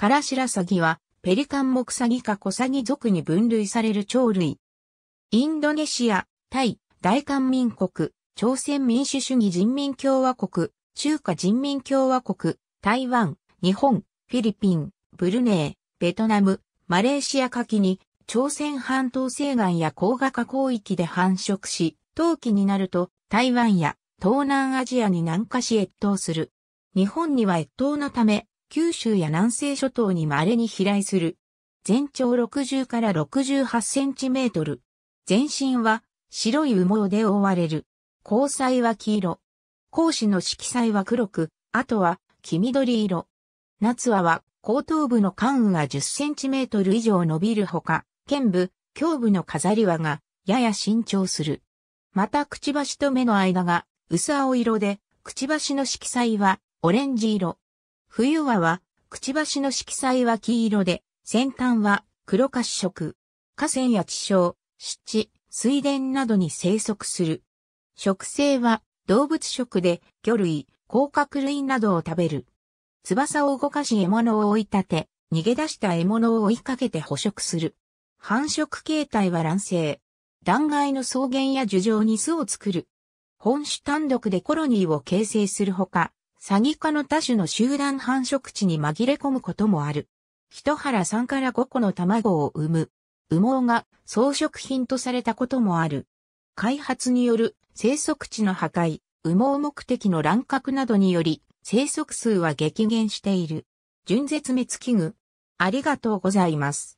カラシラサギは、ペリカンモクサギかコサギ属に分類される鳥類。インドネシア、タイ、大韓民国、朝鮮民主主義人民共和国、中華人民共和国、台湾、日本、フィリピン、ブルネー、ベトナム、マレーシア夏季に、朝鮮半島西岸や高画化広域で繁殖し、冬季になると台湾や東南アジアに南下し越冬する。日本には越冬のため、九州や南西諸島に稀に飛来する。全長60から68センチメートル。全身は白い羽毛で覆われる。交際は黄色。講師の色彩は黒く、あとは黄緑色。夏はは後頭部の関羽が10センチメートル以上伸びるほか、剣部、胸部の飾り輪がやや伸長する。またくちばしと目の間が薄青色で、くちばしの色彩はオレンジ色。冬はは、くちばしの色彩は黄色で、先端は黒褐色。河川や地床、湿地、水田などに生息する。食性は動物食で魚類、甲殻類などを食べる。翼を動かし獲物を追い立て、逃げ出した獲物を追いかけて捕食する。繁殖形態は卵生。断崖の草原や樹上に巣を作る。本種単独でコロニーを形成するほか、詐欺科の多種の集団繁殖地に紛れ込むこともある。一腹3から5個の卵を産む。羽毛が装飾品とされたこともある。開発による生息地の破壊、羽毛目的の乱獲などにより生息数は激減している。純絶滅危惧。ありがとうございます。